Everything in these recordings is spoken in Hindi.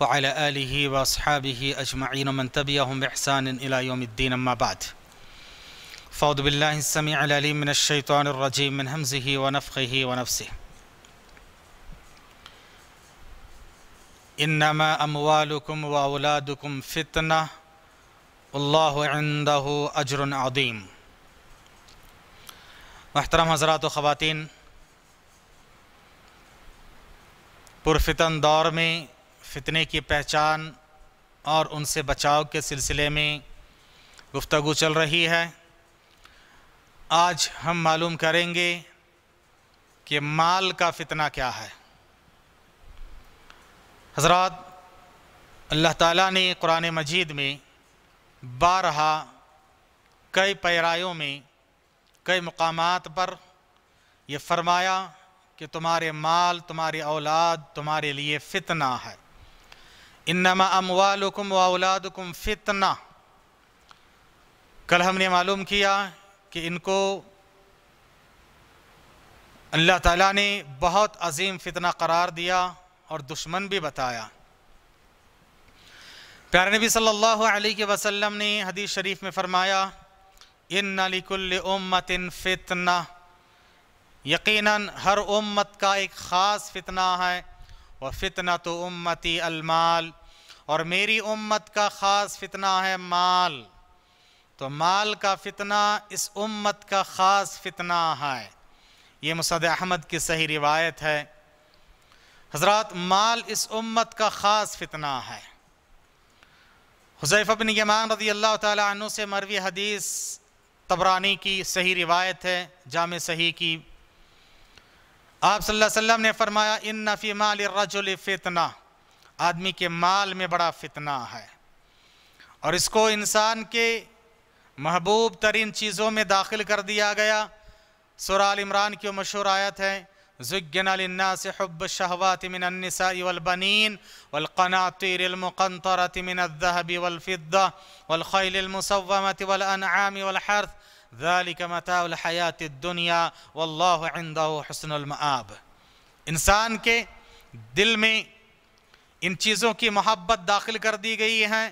وعلى آله وأصحابه أجمعين ومن تبعهم بإحسان إلى يوم الدين أما بعد فأعوذ بالله السميع العليم من الشيطان الرجيم من همزه ونفخه ونفسه إنما أموالكم وأولادكم فتنة والله عنده أجر عظيم محترم حضرات و خواتین پرفتن دور میں फितने की पहचान और उनसे बचाव के सिलसिले में गुफ्तु चल रही है आज हम मालूम करेंगे कि माल का फितना क्या है हजरत अल्लाह ताला ने कुरान मजीद में बारहा कई पैरायों में कई मकाम पर यह फरमाया कि तुम्हारे माल तुम्हारी औलाद तुम्हारे लिए फितना है इन्नमा अमवालकुम वाउलादकुम फितना कल हमने मालूम किया कि इनको अल्लाह ताला ने बहुत अजीम फितना करार दिया और दुश्मन भी बताया प्यारे नबी सल्लल्लाहु अलैहि वसल्लम ने हदीस शरीफ में फरमाया इन उम्मत इन फितना यकीनन हर उम्मत का एक ख़ास फितना है वह फितना तो उम्मती अलमाल और मेरी उम्मत का ख़ास फितना है माल तो माल का फितना इस उम्मत का ख़ास फितना है ये मुसद अहमद की सही रिवायत है हजरत माल इस उम्मत का ख़ास फितना है हुजैफ बिन यमान रदी अल्लाह तु से मरवी हदीस तबरानी की सही रिवायत है जाम सही की आप सल्लल्लाहु अलैहि वसल्लम ने फरमाया इन नफ़ी माल रजुल फ़ितना आदमी के माल में बड़ा फितना है और इसको इंसान के महबूब तरीन चीज़ों में दाखिल कर दिया गया सुराल इमरान की मशहूर आयत है जुगना से हब शहवात मिनसाबनिन वलकनातिरमक़नतरत मिनदहबी वलफ़िद्दा वलखैलमसवमत वलअनआमी दुनिया वल्लाह इंसान के दिल में इन चीज़ों की मोहब्बत दाखिल कर दी गई है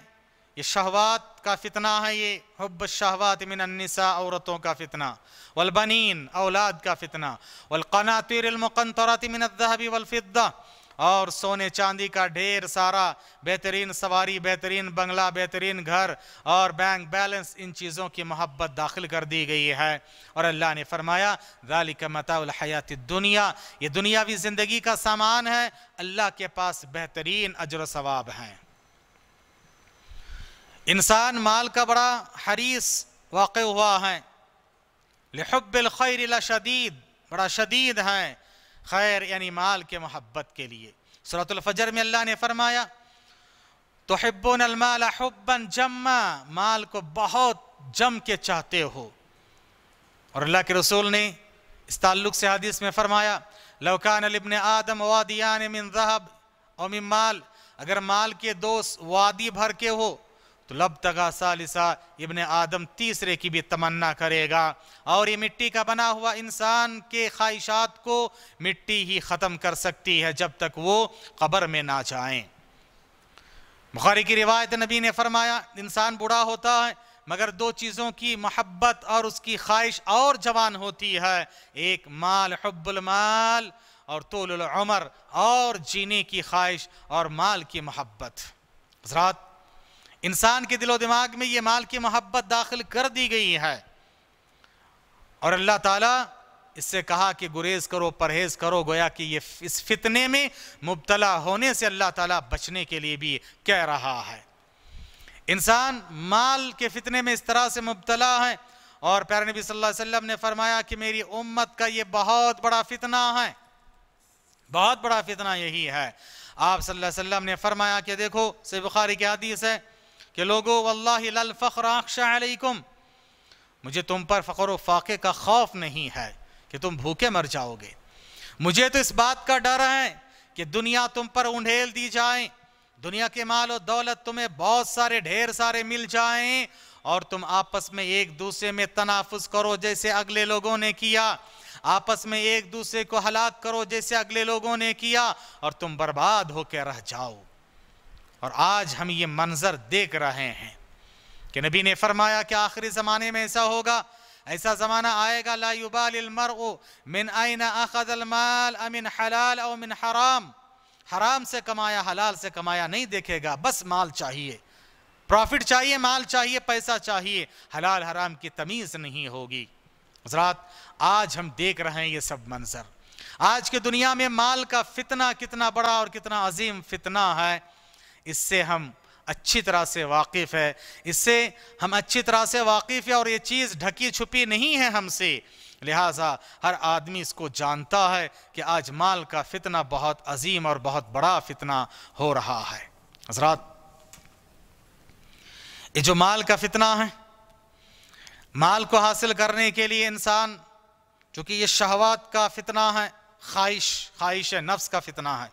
ये शहवात का फितना है ये हब शहवात मिनसा औरतों का फितना वलबनीन औलाद का फितना वलकनातिर मिनदहबी वलफ़िद्दा और सोने चांदी का ढेर सारा बेहतरीन सवारी बेहतरीन बंगला बेहतरीन घर और बैंक बैलेंस इन चीज़ों की मोहब्बत दाखिल कर दी गई है और अल्लाह ने फरमाया गालिक मतायात दुनिया ये दुनियावी ज़िंदगी का सामान है अल्लाह के पास बेहतरीन अजर सवाब हैं इंसान माल का बड़ा हरीस वाक़ हुआ है लहब्बिल खैर शदीद बड़ा शदीद हैं खैर यानी माल के मोहब्बत के लिए सूरतलफ़जर में अल्लाह ने फरमाया तो हब्बन अलमाल हब्बन जम्मा माल को बहुत जम के चाहते हो और अल्लाह के रसूल ने इस ताल्लुक से हदीस में फरमाया लौकान अलिबन आदम वादियान मिन रहब और मिन माल अगर माल के दोस्त वादी भर के हो तो लब तगा सालिसा इबन आदम तीसरे की भी तमन्ना करेगा और ये मिट्टी का बना हुआ इंसान के ख्वाहिशात को मिट्टी ही ख़त्म कर सकती है जब तक वो कब्र में ना जाएं बुखारी की रिवायत नबी ने फरमाया इंसान बूढ़ा होता है मगर दो चीज़ों की मोहब्बत और उसकी ख्वाहिश और जवान होती है एक माल हब्बुलमाल और तोल और जीने की ख्वाहिश और माल की मोहब्बत हजरात इंसान के दिलो दिमाग में ये माल की मोहब्बत दाखिल कर दी गई है और अल्लाह ताला इससे कहा कि गुरेज करो परहेज करो गोया कि ये इस फितने में मुबतला होने से अल्लाह ताला बचने के लिए भी कह रहा है इंसान माल के फितने में इस तरह से मुबतला है और प्यार नबी सल्लल्लाहु अलैहि वसल्लम ने फरमाया कि मेरी उम्मत का ये बहुत बड़ा फितना है बहुत बड़ा फितना यही है आप सल्लल्लाहु अलैहि वसल्लम ने फरमाया कि देखो से बुखारी की हदीस है कि लोगो वल्लाकुम मुझे तुम पर फ़ख्र फाके का खौफ नहीं है कि तुम भूखे मर जाओगे मुझे तो इस बात का डर है कि दुनिया तुम पर उंडेल दी जाए दुनिया के माल और दौलत तुम्हें बहुत सारे ढेर सारे मिल जाएं और तुम आपस में एक दूसरे में तनाफुस करो जैसे अगले लोगों ने किया आपस में एक दूसरे को हलाक करो जैसे अगले लोगों ने किया और तुम बर्बाद होकर रह जाओ और आज हम ये मंज़र देख रहे हैं कि नबी ने फरमाया कि आखिरी ज़माने में ऐसा होगा ऐसा ज़माना आएगा लायुबालमर मिन आइन अखदलमाल अमिन हलाल और मिन हराम हराम से कमाया हलाल से कमाया नहीं देखेगा बस माल चाहिए प्रॉफिट चाहिए माल चाहिए पैसा चाहिए हलाल हराम की तमीज़ नहीं होगी हजरात आज हम देख रहे हैं ये सब मंजर आज के दुनिया में माल का फितना कितना बड़ा और कितना अजीम फितना है इससे हम अच्छी तरह से वाकिफ़ है इससे हम अच्छी तरह से वाकिफ़ है और ये चीज़ ढकी छुपी नहीं है हमसे लिहाजा हर आदमी इसको जानता है कि आज माल का फितना बहुत अजीम और बहुत बड़ा फितना हो रहा है हजरात ये जो माल का फितना है माल को हासिल करने के लिए इंसान चूंकि ये शहवात का फितना है ख्वाहिश ख्वाहिश नफ्स का फितना है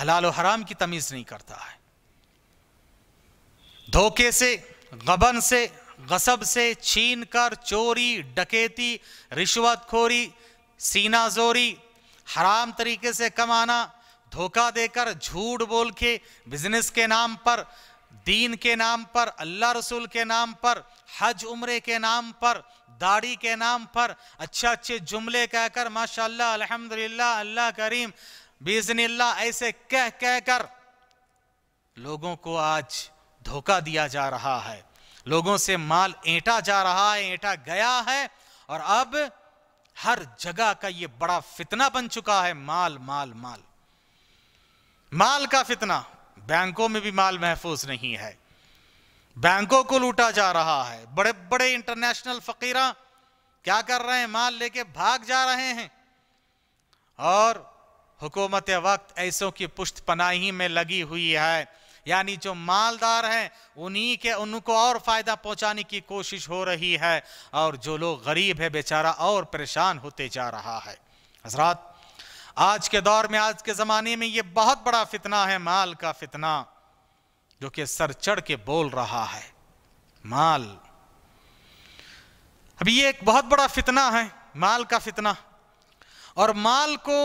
हलाल और हराम की तमीज़ नहीं करता है धोखे से गबन से गसब से छीन कर चोरी डकैती रिश्वतखोरी सीनाजोरी हराम तरीके से कमाना धोखा देकर झूठ बोल के बिजनेस के नाम पर दीन के नाम पर अल्लाह रसूल के नाम पर हज उम्रे के नाम पर दाढ़ी के नाम पर अच्छे अच्छे जुमले कहकर माशाल्लाह अल्हम्दुलिल्लाह अल्लाह करीम बिजनिल्ला ऐसे कह कह कर लोगों को आज धोखा दिया जा रहा है लोगों से माल ऐटा जा रहा है ऐंटा गया है और अब हर जगह का ये बड़ा फितना बन चुका है माल माल माल माल का फितना बैंकों में भी माल महफूज नहीं है बैंकों को लूटा जा रहा है बड़े बड़े इंटरनेशनल फकीरा क्या कर रहे हैं माल लेके भाग जा रहे हैं और हुकूमत वक्त ऐसों की पुष्ट पनाही में लगी हुई है यानी जो मालदार हैं उन्हीं के उनको और फ़ायदा पहुंचाने की कोशिश हो रही है और जो लोग गरीब है बेचारा और परेशान होते जा रहा है हजरात आज के दौर में आज के ज़माने में ये बहुत बड़ा फितना है माल का फितना जो कि सर चढ़ के बोल रहा है माल अभी ये एक बहुत बड़ा फितना है माल का फितना और माल को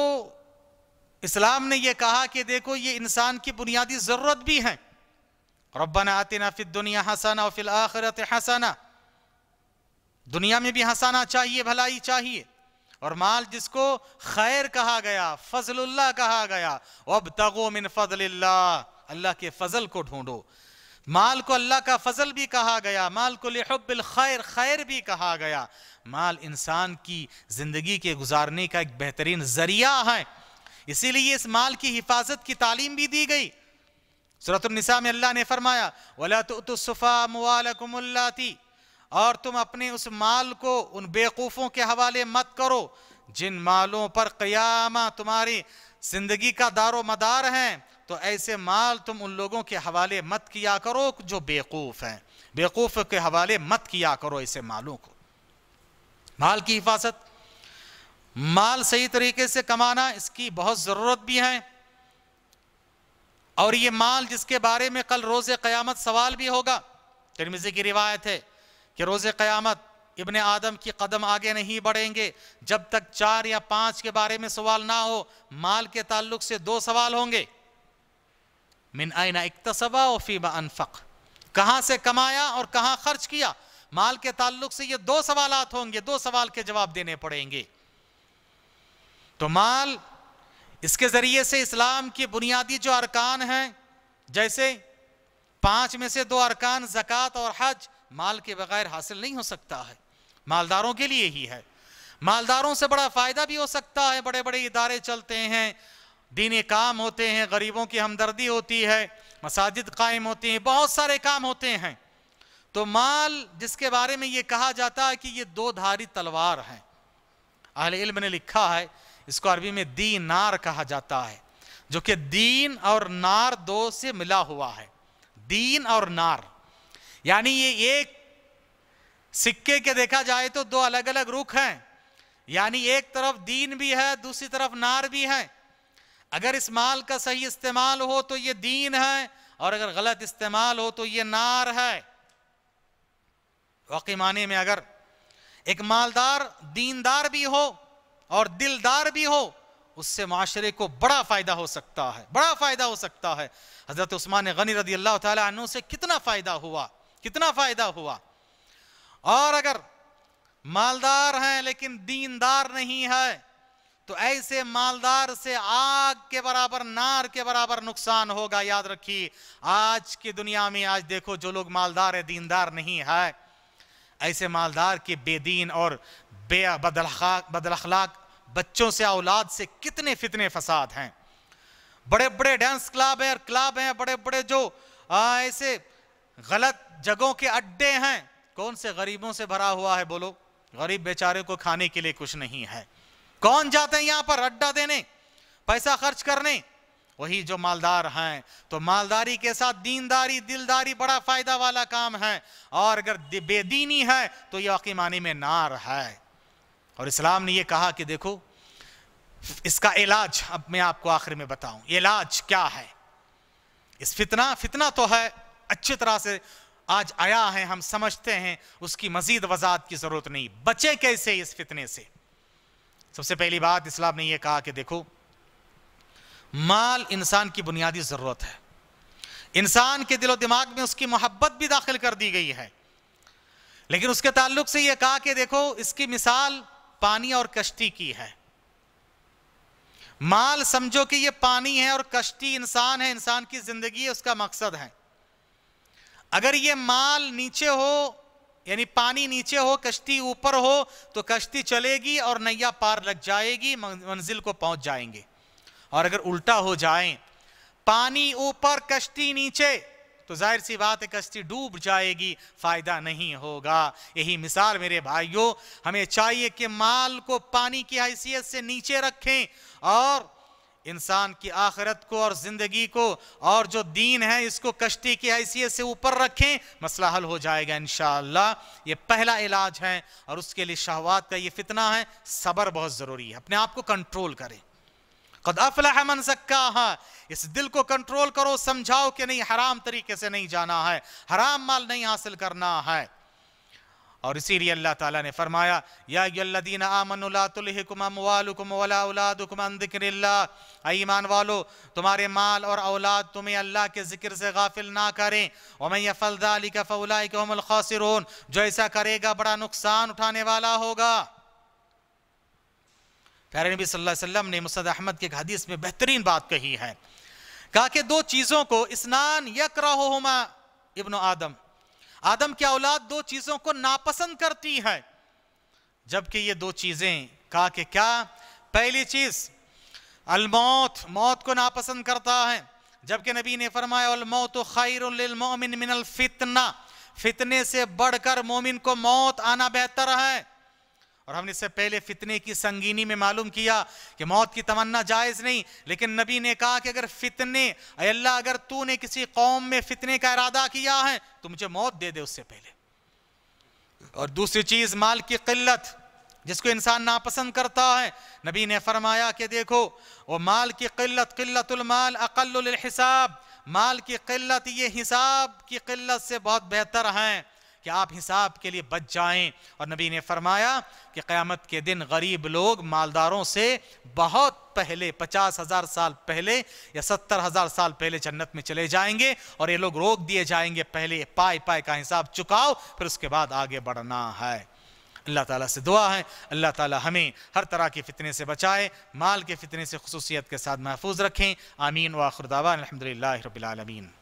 इस्लाम ने यह कहा कि देखो ये इंसान की बुनियादी ज़रूरत भी है रब्बाना आतिना फिद दुनिया हंसाना और फिल आखरत हंसाना दुनिया में भी हंसाना चाहिए भलाई चाहिए और माल जिसको खैर कहा गया फजल्ला कहा गया अब तगो मिन फजल अल्लाह के फजल को ढूंढो माल को अल्लाह का फजल भी कहा गया माल को लिहबिल खैर खैर भी कहा गया माल इंसान की जिंदगी के गुजारने का एक बेहतरीन जरिया है इसीलिए इस माल की हिफाजत की तालीम भी दी गई सूरतनिसा में अल्लाह ने फरमाया वला तुसफ़ा और तुम अपने उस माल को उन बेवकूफ़ों के हवाले मत करो जिन मालों पर क़्यामा तुम्हारी ज़िंदगी का दारो मदार हैं तो ऐसे माल तुम उन लोगों के हवाले मत किया करो जो बेवकूफ़ हैं बेवकूफ़ के हवाले मत किया करो ऐसे मालों को माल की हिफाजत माल सही तरीके से कमाना इसकी बहुत ज़रूरत भी है और ये माल जिसके बारे में कल रोज़ क़यामत सवाल भी होगा तिरमिज़ी की रिवायत है कि रोज़ क़यामत इबन आदम की कदम आगे नहीं बढ़ेंगे जब तक चार या पाँच के बारे में सवाल ना हो माल के ताल्लुक से दो सवाल होंगे मिन आयना इकतसबा और फीमा अनफ़क कहाँ से कमाया और कहाँ खर्च किया माल के ताल्लुक से ये दो सवाल होंगे दो सवाल के जवाब देने पड़ेंगे तो माल इसके ज़रिए से इस्लाम की बुनियादी जो अरकान हैं जैसे पांच में से दो अरकान ज़क़़त और हज माल के बगैर हासिल नहीं हो सकता है मालदारों के लिए ही है मालदारों से बड़ा फ़ायदा भी हो सकता है बड़े बड़े इदारे चलते हैं दीनी काम होते हैं गरीबों की हमदर्दी होती है मसाजिद कायम होती हैं बहुत सारे काम होते हैं तो माल जिसके बारे में ये कहा जाता है कि ये दो धारी तलवार हैं अहल इल्म ने लिखा है इसको अरबी में दीनार कहा जाता है जो कि दीन और नार दो से मिला हुआ है दीन और नार यानी ये एक सिक्के के देखा जाए तो दो अलग अलग रुख हैं यानी एक तरफ दीन भी है दूसरी तरफ नार भी है अगर इस माल का सही इस्तेमाल हो तो ये दीन है और अगर गलत इस्तेमाल हो तो ये नार है वाकई माने में अगर एक मालदार दीनदार भी हो और दिलदार भी हो उससे माशरे को बड़ा फ़ायदा हो सकता है बड़ा फ़ायदा हो सकता है हज़रत उस्मान गनी रदी अल्लाह तु से कितना फ़ायदा हुआ कितना फ़ायदा हुआ और अगर मालदार हैं लेकिन दीनदार नहीं है तो ऐसे मालदार से आग के बराबर नार के बराबर नुकसान होगा याद रखिए आज की दुनिया में आज देखो जो लोग मालदार है दीनदार नहीं है ऐसे मालदार के बेदीन और बे बदलखलाक बच्चों से औलाद से कितने फितने फसाद हैं बड़े बड़े डांस क्लब हैं और क्लब हैं बड़े बड़े जो आ, ऐसे गलत जगहों के अड्डे हैं कौन से गरीबों से भरा हुआ है बोलो गरीब बेचारे को खाने के लिए कुछ नहीं है कौन जाते हैं यहाँ पर अड्डा देने पैसा खर्च करने वही जो मालदार हैं तो मालदारी के साथ दीनदारी दिलदारी बड़ा फायदा वाला काम है और अगर बेदीनी है तो ये अकीमानी में नार है और इस्लाम ने ये कहा कि देखो इसका इलाज अब मैं आपको आखिर में बताऊं इलाज क्या है इस फितना फितना तो है अच्छी तरह से आज आया है हम समझते हैं उसकी मजीद वजात की जरूरत नहीं बचे कैसे इस फितने से सबसे पहली बात इस्लाम ने यह कहा कि देखो माल इंसान की बुनियादी ज़रूरत है इंसान के दिलो दिमाग में उसकी मोहब्बत भी दाखिल कर दी गई है लेकिन उसके ताल्लुक से यह कहा कि देखो इसकी मिसाल पानी और कश्ती की है माल समझो कि यह पानी है और कश्ती इंसान है इंसान की जिंदगी है उसका मकसद है अगर यह माल नीचे हो यानी पानी नीचे हो कश्ती ऊपर हो तो कश्ती चलेगी और नैया पार लग जाएगी मंजिल को पहुंच जाएंगे और अगर उल्टा हो जाए पानी ऊपर कश्ती नीचे तो जाहिर सी बात है कश्ती डूब जाएगी फायदा नहीं होगा यही मिसाल मेरे भाइयों हमें चाहिए कि माल को पानी की हैसियत से नीचे रखें और इंसान की आखिरत को और ज़िंदगी को और जो दीन है इसको कश्ती की हैसियत से ऊपर रखें मसला हल हो जाएगा इन ये पहला इलाज है और उसके लिए शहवात का ये फितना है सब्र बहुत ज़रूरी है अपने आप को कंट्रोल करें कद अफलाह मन सक्का इस दिल को कंट्रोल करो समझाओ कि नहीं हराम तरीके से नहीं जाना है हराम माल नहीं हासिल करना है और इसीलिए अल्लाह ताला ने फरमाया यादीन ईमान वालो तुम्हारे माल और औलाद तुम्हें अल्लाह के जिक्र से गाफिल ना करें वमैया फलदा अली का फ़ौलाई के जो ऐसा करेगा बड़ा नुकसान उठाने वाला होगा प्यारे नबी सल्लल्लाहु अलैहि वसल्लम ने मुसद अहमद के हदीस में बेहतरीन बात कही है कहा कि दो चीज़ों को स्नान यकरहुमा इब्न आदम आदम की औलाद दो चीज़ों को नापसंद करती है जबकि ये दो चीज़ें कहा कि क्या पहली चीज़ अलमौत मौत को नापसंद करता है जबकि नबी ने फरमाया अलमौत खैरमिन मिनल फितना फितने से बढ़कर मोमिन को मौत आना बेहतर है और हमने इससे पहले फितने की संगीनी में मालूम किया कि मौत की तमन्ना जायज़ नहीं लेकिन नबी ने कहा कि अगर फितने अल्लाह अगर तूने किसी कौम में फितने का इरादा किया है तो मुझे मौत दे दे उससे पहले और दूसरी चीज़ माल की किल्लत जिसको इंसान नापसंद करता है नबी ने फरमाया कि देखो वो माल की किल्लत किल्लतुलमाल अकल हिसाब माल की किल्लत ये हिसाब की किल्लत से बहुत बेहतर हैं कि आप हिसाब के लिए बच जाएं और नबी ने फरमाया कि क़यामत के दिन गरीब लोग मालदारों से बहुत पहले पचास हज़ार साल पहले या सत्तर हज़ार साल पहले जन्नत में चले जाएंगे और ये लोग रोक दिए जाएंगे पहले पाए पाए का हिसाब चुकाओ फिर उसके बाद आगे बढ़ना है अल्लाह ताला से दुआ है अल्लाह ताला हमें हर तरह के फितने से बचाए माल के फितने से खसूसियत के साथ महफूज रखें आमीन व अलहमदिल्ला रबीआलमीन